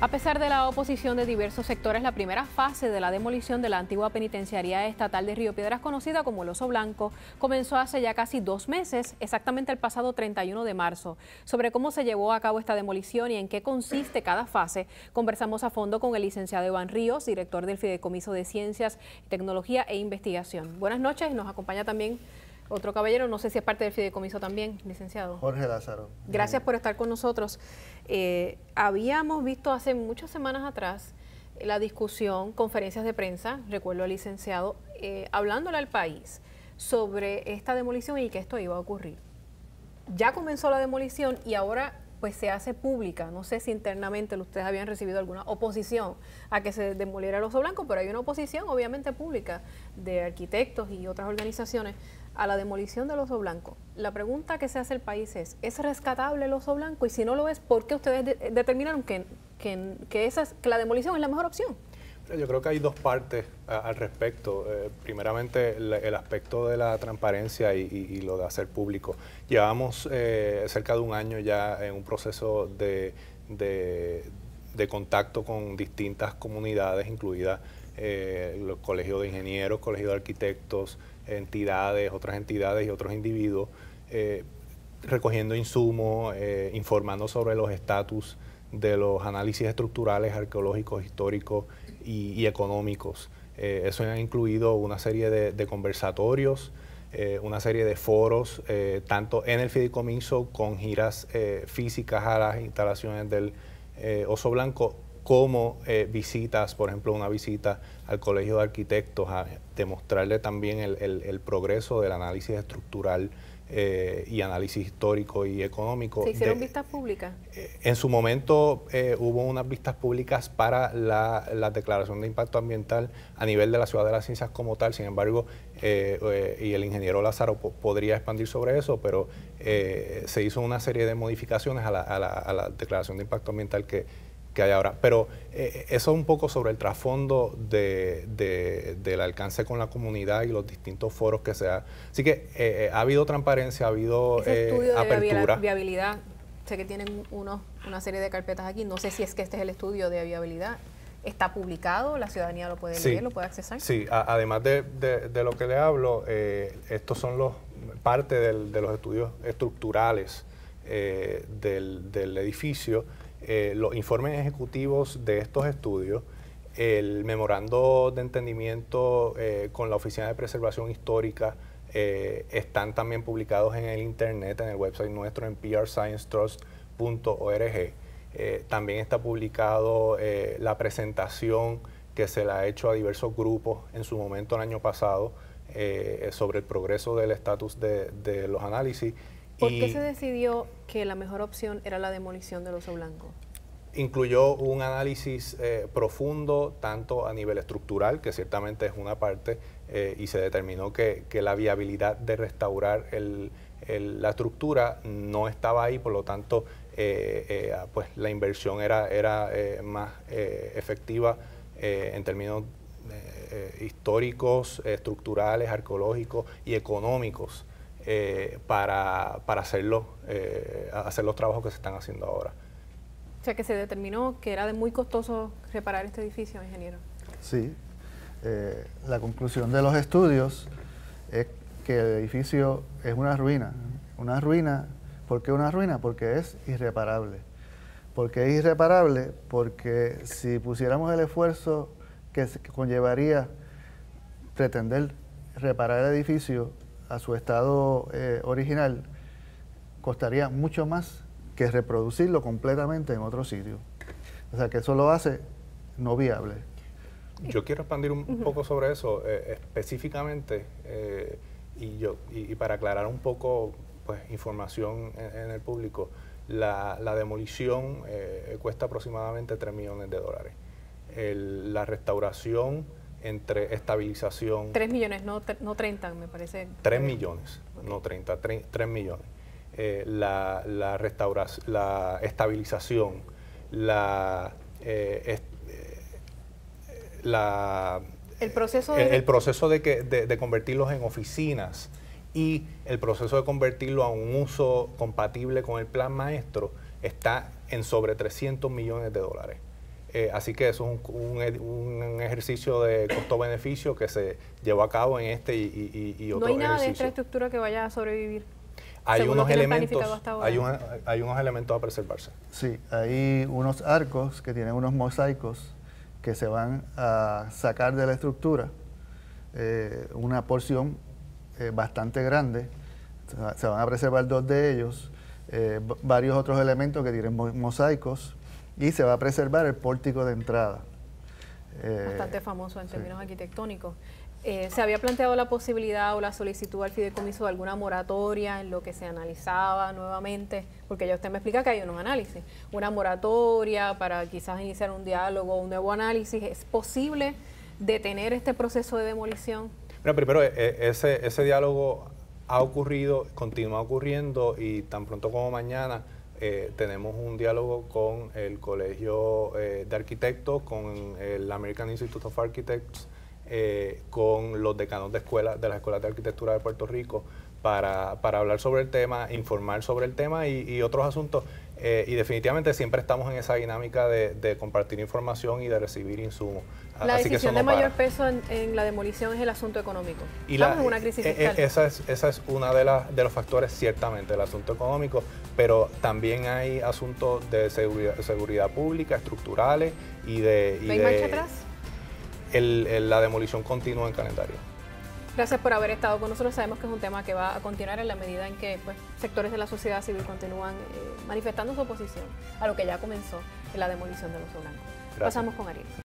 A pesar de la oposición de diversos sectores, la primera fase de la demolición de la antigua penitenciaría estatal de Río Piedras, conocida como el Oso Blanco, comenzó hace ya casi dos meses, exactamente el pasado 31 de marzo. Sobre cómo se llevó a cabo esta demolición y en qué consiste cada fase, conversamos a fondo con el licenciado Iván Ríos, director del Fideicomiso de Ciencias, Tecnología e Investigación. Buenas noches, nos acompaña también otro caballero, no sé si es parte del fideicomiso también, licenciado. Jorge Lázaro. Gracias por estar con nosotros. Eh, habíamos visto hace muchas semanas atrás la discusión, conferencias de prensa, recuerdo al licenciado, eh, hablándole al país sobre esta demolición y que esto iba a ocurrir. Ya comenzó la demolición y ahora pues se hace pública. No sé si internamente ustedes habían recibido alguna oposición a que se demoliera el oso blanco, pero hay una oposición obviamente pública de arquitectos y otras organizaciones a la demolición del oso blanco, la pregunta que se hace el país es, ¿es rescatable el oso blanco? Y si no lo es, ¿por qué ustedes determinaron que, la demolición es la mejor opción? Yo creo que hay dos partes eh, al respecto. Eh, primeramente, el, aspecto de la transparencia y, lo de hacer público. Llevamos eh, cerca de un año ya en un proceso de, de contacto con distintas comunidades, incluidas. Eh, los colegios de ingenieros, colegios de arquitectos, entidades, otras entidades y otros individuos, eh, recogiendo insumos, eh, informando sobre los estatus de los análisis estructurales, arqueológicos, históricos y, económicos. eso ha incluido una serie de, de conversatorios, una serie de foros, tanto en el fideicomiso con giras físicas a las instalaciones del Oso Blanco como eh, visitas, por ejemplo, una visita al Colegio de Arquitectos, a demostrarle también el, progreso del análisis estructural eh, y análisis histórico y económico. ¿Se hicieron vistas públicas? Eh, en su momento hubo unas vistas públicas para la, declaración de impacto ambiental a nivel de la Ciudad de las Ciencias como tal, sin embargo, y el ingeniero Lázaro podría expandir sobre eso, pero se hizo una serie de modificaciones a la, a la declaración de impacto ambiental que que hay ahora. Pero eh, eso es un poco sobre el trasfondo de, del alcance con la comunidad y los distintos foros que se ha. Así que eh, eh, ha habido transparencia, ha habido Ese estudio De viabilidad, sé que tienen unos, una serie de carpetas aquí, no sé si es que este es el estudio de viabilidad. Está publicado, la ciudadanía lo puede leer, lo puede accesar. Sí, además de, de, lo que le hablo, estos son los parte de los estudios estructurales del, del edificio eh, los informes ejecutivos de estos estudios, el memorando de entendimiento eh, con la Oficina de Preservación Histórica, eh, están también publicados en el Internet, en el website nuestro, en prsciencetrust.org. también está publicado la presentación que se la ha hecho a diversos grupos en su momento el año pasado sobre el progreso del estatus de los análisis ¿Por qué se decidió que la mejor opción era la demolición del oso blanco? Incluyó un análisis eh, profundo, tanto a nivel estructural, que ciertamente es una parte, eh, y se determinó que, la viabilidad de restaurar la estructura no estaba ahí, por lo tanto, eh, ah, pues la inversión era, era más efectiva en términos históricos, estructurales, arqueológicos y económicos. Eh, para, hacerlo, eh, hacer los trabajos que se están haciendo ahora. O sea que se determinó que era de muy costoso reparar este edificio, ingeniero. Sí. Eh, la conclusión de los estudios es que el edificio es una ruina. Una ruina, ¿por qué una ruina? Porque es irreparable. ¿Por qué es irreparable? Porque si pusiéramos el esfuerzo que conllevaría pretender reparar el edificio, a su estado eh, original, costaría mucho más que reproducirlo completamente en otro sitio. O sea que eso lo hace no viable. Yo quiero expandir un poco sobre eso eh, específicamente eh, y, yo, para aclarar un poco pues, información en, el público. La, demolición cuesta aproximadamente 3 millones de dólares. la restauración entre estabilización. 3 millones, no, 30, me parece. 3 millones, no 30, 3, millones. Eh, la, restauración, la estabilización, la, eh, eh el proceso de, proceso que, de, de, convertirlos en oficinas y el proceso de convertirlo a un uso compatible con el plan maestro está en sobre 300 millones de dólares. Eh, así que eso es un, ejercicio de costo-beneficio que se llevó a cabo en este y, otro No hay nada de esta estructura que vaya a sobrevivir. Hay unos, elementos, hay, unos elementos a preservarse. Sí, hay unos arcos que tienen unos mosaicos que se van a sacar de la estructura, eh, una porción eh, bastante grande, se van a preservar dos de ellos, varios otros elementos que tienen mosaicos, y se va a preservar el pórtico de entrada. Eh, Bastante famoso en términos arquitectónicos. Eh, ¿Se había planteado la posibilidad o la solicitud al fideicomiso de alguna moratoria en lo que se analizaba nuevamente? Porque ya usted me explica que hay unos análisis. Una moratoria para quizás iniciar un diálogo, un nuevo análisis. ¿Es posible detener este proceso de demolición? Bueno, primero, e, e, ese diálogo ha ocurrido, continúa ocurriendo y tan pronto como mañana eh, tenemos un diálogo con el Colegio eh, de Arquitectos, con el American Institute of Architects, eh, con los decanos de, escuela, de las escuelas de arquitectura de Puerto Rico para, para hablar sobre el tema, informar sobre el tema y, otros asuntos. Eh, y definitivamente siempre estamos en esa dinámica de, compartir información y de recibir insumos. La decisión de mayor peso en, la demolición es el asunto económico. Y Estamos en una crisis eh, eh, fiscal. Esa es, esa es una de, de los factores, ciertamente, el asunto económico, pero también hay asuntos de seguridad, pública, estructurales y de... Y marcha atrás? la demolición continua en calendario. Gracias por haber estado con nosotros. Sabemos que es un tema que va a continuar en la medida en que pues, sectores de la sociedad civil continúan eh, manifestando su oposición a lo que ya comenzó en la demolición de los blancos. Pasamos con Ariel.